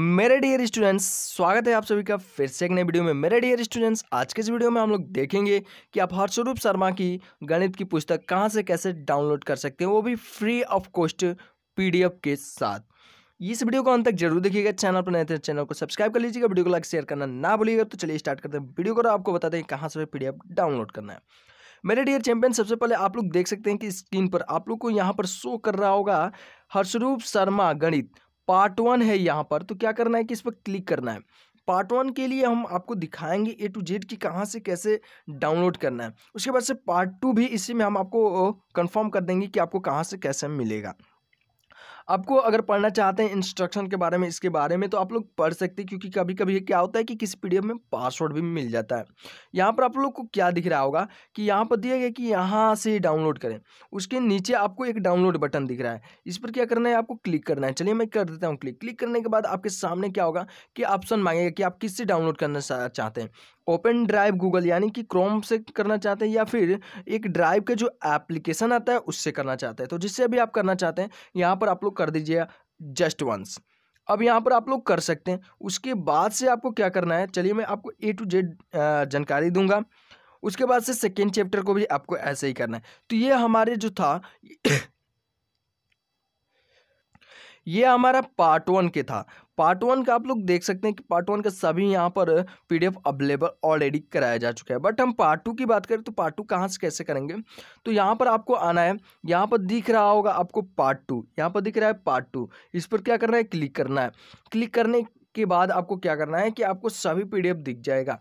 मेरे dear students स्वागत है आप सभी का फिर से एक नए वीडियो में मेरे डियर स्टूडेंट्स आज के इस वीडियो में हम लोग देखेंगे कि आप हर्षरूप शर्मा की गणित की पुस्तक कहां से कैसे डाउनलोड कर सकते हैं वो भी फ्री ऑफ कॉस्ट पीडीएफ के साथ इस वीडियो को अंत तक जरूर देखिएगा चैनल पर नए थे चैनल तो को सब्सक्राइब कर लीजिएगा वीडियो को लाइक शेयर करना ना भूलिएगा तो चलिए स्टार्ट करते हैं वीडियो को आपको बताते हैं कहाँ से पी डाउनलोड करना है मेरे डियर चैंपियन सबसे पहले आप लोग देख सकते हैं कि स्क्रीन पर आप लोग को यहाँ पर शो कर रहा होगा हर्षरूप शर्मा गणित पार्ट वन है यहाँ पर तो क्या करना है कि इस पर क्लिक करना है पार्ट वन के लिए हम आपको दिखाएंगे ए टू जेड कि कहाँ से कैसे डाउनलोड करना है उसके बाद से पार्ट टू भी इसी में हम आपको कंफर्म कर देंगे कि आपको कहाँ से कैसे मिलेगा आपको अगर पढ़ना चाहते हैं इंस्ट्रक्शन के बारे में इसके बारे में तो आप लोग पढ़ सकते हैं क्योंकि कभी कभी क्या होता है कि किसी पीडीएफ में पासवर्ड भी मिल जाता है यहाँ पर आप लोग को क्या दिख रहा होगा कि यहाँ पर दिया गया कि यहाँ से डाउनलोड करें उसके नीचे आपको एक डाउनलोड बटन दिख रहा है इस पर क्या करना है आपको क्लिक करना है चलिए मैं कर देता हूँ क्लिक क्लिक करने के बाद आपके सामने क्या होगा कि ऑप्शन मांगेगा कि आप किससे डाउनलोड करना चाहते हैं ओपन ड्राइव गूगल यानी कि क्रोम से करना चाहते हैं या फिर एक ड्राइव का जो एप्लीकेशन आता है उससे करना चाहते हैं तो जिससे भी आप करना चाहते हैं यहाँ पर आप लोग कर दीजिए जस्ट वंस अब यहाँ पर आप लोग कर सकते हैं उसके बाद से आपको क्या करना है चलिए मैं आपको ए टू जेड जानकारी दूंगा उसके बाद से सेकेंड चैप्टर को भी आपको ऐसे ही करना है तो ये हमारे जो था ये हमारा पार्ट वन के था पार्ट वन का आप लोग देख सकते हैं कि पार्ट वन का सभी यहाँ पर पीडीएफ अवेलेबल ऑलरेडी कराया जा चुका है बट हम पार्ट टू की बात करें तो पार्ट टू कहाँ से कैसे करेंगे तो यहाँ पर आपको आना है यहाँ पर दिख रहा होगा आपको पार्ट टू यहाँ पर दिख रहा है पार्ट टू इस पर क्या करना है क्लिक करना है क्लिक करने के बाद आपको क्या करना है कि आपको सभी एफ दिख जाएगा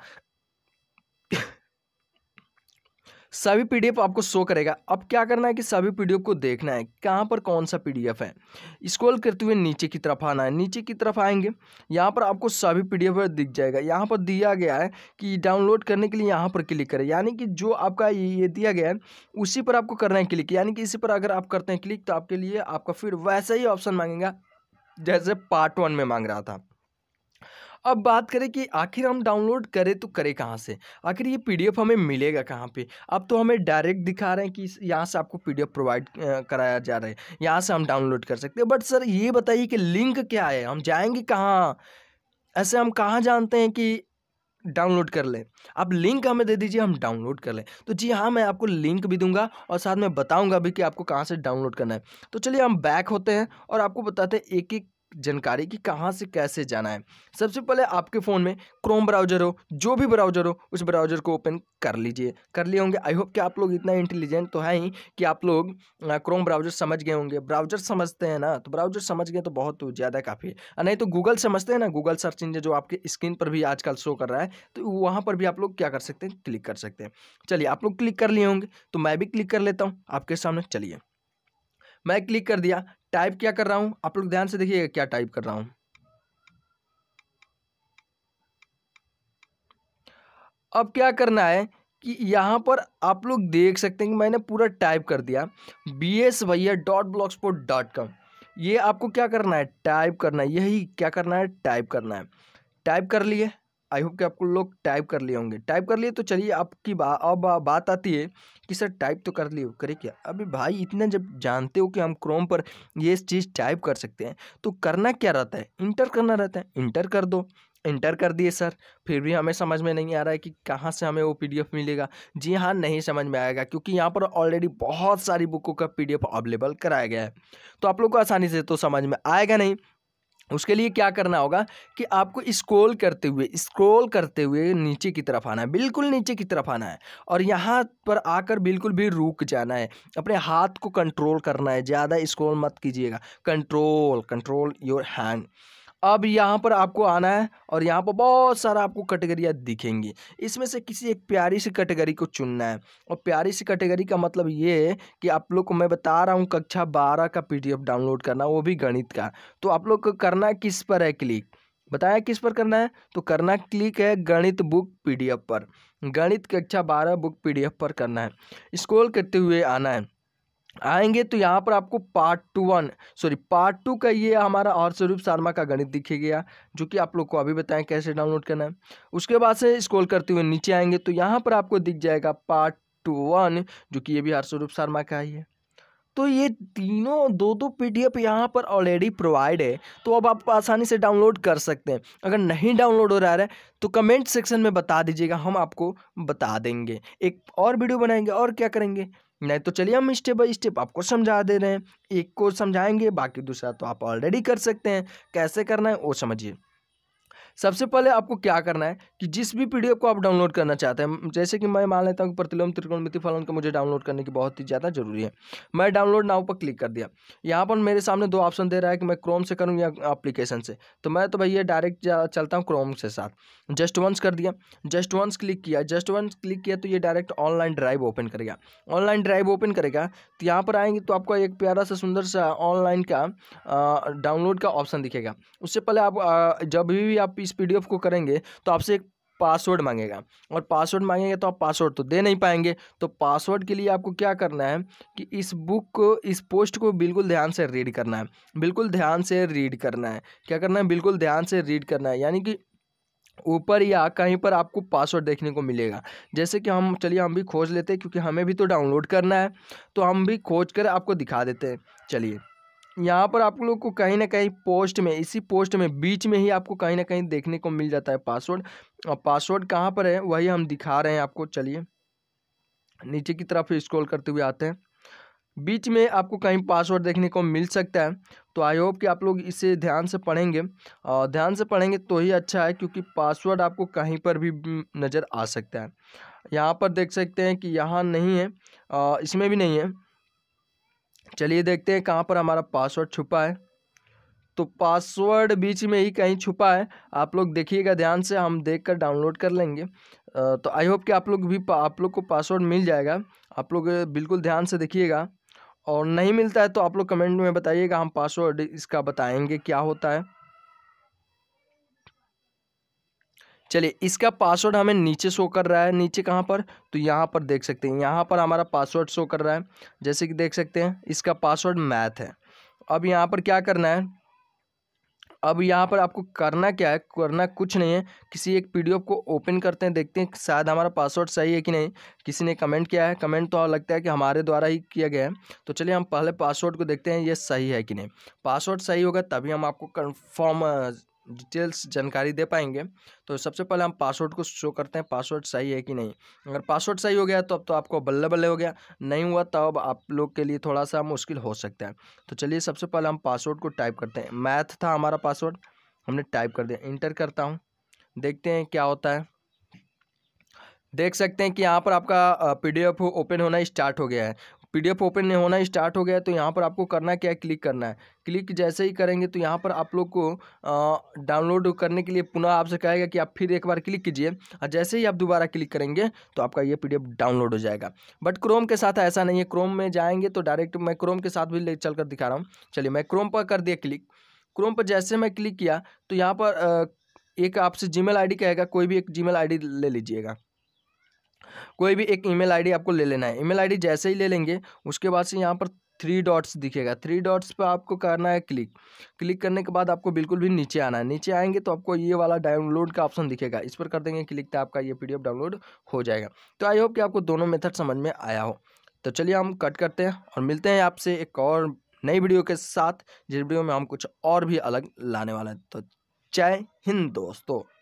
सभी पीडीएफ आपको शो करेगा अब क्या करना है कि सभी पीडीएफ को देखना है कहाँ पर कौन सा पीडीएफ है स्क्रॉल करते हुए नीचे की तरफ आना है नीचे की तरफ आएंगे यहाँ पर आपको सभी पीडीएफ दिख जाएगा यहाँ पर दिया गया है कि डाउनलोड करने के लिए यहाँ पर क्लिक करें यानी कि जो आपका ये दिया गया है उसी पर आपको करना है क्लिक यानी कि इसी पर अगर आप करते हैं क्लिक तो आपके लिए आपका फिर वैसा ही ऑप्शन मांगेगा जैसे पार्ट वन में मांग रहा था अब बात करें कि आखिर हम डाउनलोड करें तो करें कहाँ से आखिर ये पीडीएफ हमें मिलेगा कहाँ पे अब तो हमें डायरेक्ट दिखा रहे हैं कि यहाँ से आपको पीडीएफ प्रोवाइड कराया जा रहा है यहाँ से हम डाउनलोड कर सकते हैं बट सर ये बताइए कि लिंक क्या है हम जाएंगे कहाँ ऐसे हम कहाँ जानते हैं कि डाउनलोड कर लें आप लिंक हमें दे दीजिए हम डाउनलोड कर लें तो जी हाँ मैं आपको लिंक भी दूंगा और साथ में बताऊंगा भी कि आपको कहाँ से डाउनलोड करना है तो चलिए हम बैक होते हैं और आपको बताते हैं एक एक जानकारी कि कहाँ से कैसे जाना है सबसे पहले आपके फ़ोन में क्रोम ब्राउज़र हो जो भी ब्राउज़र हो उस ब्राउज़र को ओपन कर लीजिए कर लिए होंगे आई होप कि आप लोग इतना इंटेलिजेंट तो है ही कि आप लोग क्रोम ब्राउज़र समझ गए होंगे ब्राउज़र समझते हैं ना तो ब्राउज़र समझ गए तो बहुत ज़्यादा काफ़ी है नहीं तो गूगल समझते हैं ना गूगल सर्च इंजन जो आपके स्क्रीन पर भी आजकल शो कर रहा है तो वहाँ पर भी आप लोग क्या कर सकते हैं क्लिक कर सकते हैं चलिए आप लोग क्लिक कर लिए होंगे तो मैं भी क्लिक कर लेता हूँ आपके सामने चलिए मैं क्लिक कर दिया टाइप क्या कर रहा हूँ आप लोग ध्यान से देखिएगा क्या टाइप कर रहा हूँ अब क्या करना है कि यहाँ पर आप लोग देख सकते हैं कि मैंने पूरा टाइप कर दिया बी एस भैया dot block sport dot com ये आपको क्या करना है टाइप करना है यही क्या करना है टाइप करना है टाइप कर लिए आई होप कि आपको लोग टाइप कर लिए होंगे टाइप कर लिए तो चलिए आपकी बा, अब बात आती है कि सर टाइप तो कर लिए हो करे क्या अभी भाई इतना जब जानते हो कि हम क्रोम पर ये चीज़ टाइप कर सकते हैं तो करना क्या रहता है इंटर करना रहता है इंटर कर दो इंटर कर दिए सर फिर भी हमें समझ में नहीं आ रहा है कि कहाँ से हमें वो पीडीएफ मिलेगा जी हाँ नहीं समझ में आएगा क्योंकि यहाँ पर ऑलरेडी बहुत सारी बुकों का पीडीएफ अवेलेबल कराया गया है तो आप लोग को आसानी से तो समझ में आएगा नहीं उसके लिए क्या करना होगा कि आपको स्क्रॉल करते हुए स्क्रॉल करते हुए नीचे की तरफ आना है बिल्कुल नीचे की तरफ आना है और यहाँ पर आकर बिल्कुल भी रुक जाना है अपने हाथ को कंट्रोल करना है ज़्यादा स्क्रॉल मत कीजिएगा कंट्रोल कंट्रोल योर हैंड अब यहाँ पर आपको आना है और यहाँ पर बहुत सारा आपको कैटेगरियाँ दिखेंगी इसमें से किसी एक प्यारी सी कैटेगरी को चुनना है और प्यारी सी कैटेगरी का मतलब ये है कि आप लोग को मैं बता रहा हूँ कक्षा बारह का पी डाउनलोड करना वो भी गणित का तो आप लोग को करना किस पर है क्लिक बताया किस पर करना है तो करना क्लिक है गणित बुक पी पर गणित कक्षा बारह बुक पी पर करना है स्क्रोल करते हुए आना है आएंगे तो यहाँ पर आपको part two one sorry part two का ये हमारा और स्वरूप शर्मा का गणित दिखे गया जो कि आप लोग को अभी बताएं कैसे डाउनलोड करना है उसके बाद से स्क्रॉल करते हुए नीचे आएंगे तो यहाँ पर आपको दिख जाएगा पार्ट टू वन जो कि ये भी स्वरूप शर्मा का ही है तो ये तीनों दो दो पी डी एफ यहाँ पर ऑलरेडी प्रोवाइड है तो अब आप आसानी से डाउनलोड कर सकते हैं अगर नहीं डाउनलोड हो रहा है तो कमेंट सेक्शन में बता दीजिएगा हम आपको बता देंगे एक और वीडियो बनाएंगे और क्या करेंगे नहीं तो चलिए हम स्टेप बाई स्टेप आपको समझा दे रहे हैं एक को समझाएंगे बाकी दूसरा तो आप ऑलरेडी कर सकते हैं कैसे करना है वो समझिए सबसे पहले आपको क्या करना है कि जिस भी पी को आप डाउनलोड करना चाहते हैं जैसे कि मैं मान लेता हूँ कि प्रतिलोम त्रिकोण फलन का मुझे डाउनलोड करने की बहुत ही ज़्यादा जरूरी है मैं डाउनलोड नाव पर क्लिक कर दिया यहाँ पर मेरे सामने दो ऑप्शन दे रहा है कि मैं क्रोम से करूँ या अप्लीकेशन से तो मैं तो भैया डायरेक्ट चलता हूँ क्रोम से साथ जस्ट वंस कर दिया जस्ट वंस क्लिक किया जस्ट वंस क्लिक किया तो ये डायरेक्ट ऑनलाइन ड्राइव ओपन करेगा ऑनलाइन ड्राइव ओपन करेगा तो यहाँ पर आएंगे तो आपको एक प्यारा सा सुंदर सा ऑनलाइन का डाउनलोड का ऑप्शन दिखेगा उससे पहले आप जब भी आप इस पीडीएफ को करेंगे तो आपसे एक पासवर्ड मांगेगा और पासवर्ड मांगेंगे तो आप पासवर्ड तो दे नहीं पाएंगे तो पासवर्ड के लिए आपको क्या करना है कि इस बुक को इस पोस्ट को बिल्कुल ध्यान से रीड करना है बिल्कुल ध्यान से रीड करना है क्या करना है बिल्कुल ध्यान से रीड करना है यानी कि ऊपर या कहीं पर आपको पासवर्ड देखने को मिलेगा जैसे कि हम चलिए हम भी खोज लेते हैं क्योंकि हमें भी तो डाउनलोड करना है तो हम भी खोज कर आपको दिखा देते हैं चलिए यहाँ पर आप लोग को कहीं ना कहीं पोस्ट में इसी पोस्ट में बीच में ही आपको कहीं ना कहीं देखने को मिल जाता है पासवर्ड और पासवर्ड कहाँ पर है वही हम दिखा रहे हैं आपको चलिए नीचे की तरफ स्क्रॉल करते हुए आते हैं बीच में आपको कहीं पासवर्ड देखने को मिल सकता है तो आई होप कि आप लोग इसे ध्यान से पढ़ेंगे और ध्यान से पढ़ेंगे तो ही अच्छा है क्योंकि पासवर्ड आपको कहीं पर भी नज़र आ सकता है यहाँ पर देख सकते हैं कि यहाँ नहीं है इसमें भी नहीं है चलिए देखते हैं कहाँ पर हमारा पासवर्ड छुपा है तो पासवर्ड बीच में ही कहीं छुपा है आप लोग देखिएगा ध्यान से हम देख कर डाउनलोड कर लेंगे तो आई होप कि आप लोग भी आप लोग को पासवर्ड मिल जाएगा आप लोग बिल्कुल ध्यान से देखिएगा और नहीं मिलता है तो आप लोग कमेंट में बताइएगा हम पासवर्ड इसका बताएंगे क्या होता है चलिए इसका पासवर्ड हमें नीचे शो कर रहा है नीचे कहाँ पर तो यहाँ पर देख सकते हैं यहाँ पर हमारा पासवर्ड शो कर रहा है जैसे कि देख सकते हैं इसका पासवर्ड मैथ है अब यहाँ पर क्या करना है अब यहाँ पर आपको करना क्या है करना कुछ नहीं है किसी एक पी को ओपन करते हैं देखते हैं शायद हमारा पासवर्ड सही है कि नहीं किसी ने कमेंट किया है कमेंट तो लगता है कि हमारे द्वारा ही किया गया है तो चलिए हम पहले पासवर्ड को देखते हैं ये सही है कि नहीं पासवर्ड सही होगा तभी हम आपको कन्फर्म डिटेल्स जानकारी दे पाएंगे तो सबसे पहले हम पासवर्ड को शो करते हैं पासवर्ड सही है कि नहीं अगर पासवर्ड सही हो गया तो अब तो आपको बल्ले बल्ले हो गया नहीं हुआ तब तो आप लोग के लिए थोड़ा सा मुश्किल हो सकता है तो चलिए सबसे पहले हम पासवर्ड को टाइप करते हैं मैथ था हमारा पासवर्ड हमने टाइप कर दिया इंटर करता हूँ देखते हैं क्या होता है देख सकते हैं कि यहाँ पर आपका पीडीएफ ओपन होना स्टार्ट हो गया है पीडीएफ ओपन नहीं होना स्टार्ट हो गया तो यहाँ पर आपको करना क्या है क्लिक करना है क्लिक जैसे ही करेंगे तो यहाँ पर आप लोग को डाउनलोड करने के लिए पुनः आपसे कहेगा कि आप फिर एक बार क्लिक कीजिए और जैसे ही आप दोबारा क्लिक करेंगे तो आपका ये पीडीएफ डाउनलोड हो जाएगा बट क्रोम के साथ ऐसा नहीं है क्रोम में जाएंगे तो डायरेक्ट मैं क्रोम के साथ भी ले चल कर दिखा रहा हूँ चलिए मैं क्रोम पर कर दिया क्लिक क्रोम पर जैसे मैं क्लिक किया तो यहाँ पर एक आपसे आई डी कहेगा कोई भी एक आई डी ले लीजिएगा कोई भी एक ईमेल आईडी आपको ले लेना है ईमेल आईडी जैसे ही ले लेंगे उसके बाद से यहाँ पर थ्री डॉट्स दिखेगा थ्री डॉट्स पर आपको करना है क्लिक क्लिक करने के बाद आपको बिल्कुल भी नीचे आना है नीचे आएंगे तो आपको ये वाला डाउनलोड का ऑप्शन दिखेगा इस पर कर देंगे क्लिक तो आपका ये पी डाउनलोड हो जाएगा तो आई होप कि आपको दोनों मेथड समझ में आया हो तो चलिए हम कट करते हैं और मिलते हैं आपसे एक और नई वीडियो के साथ जिस वीडियो में हम कुछ और भी अलग लाने वाले हैं तो जय हिंद दोस्तों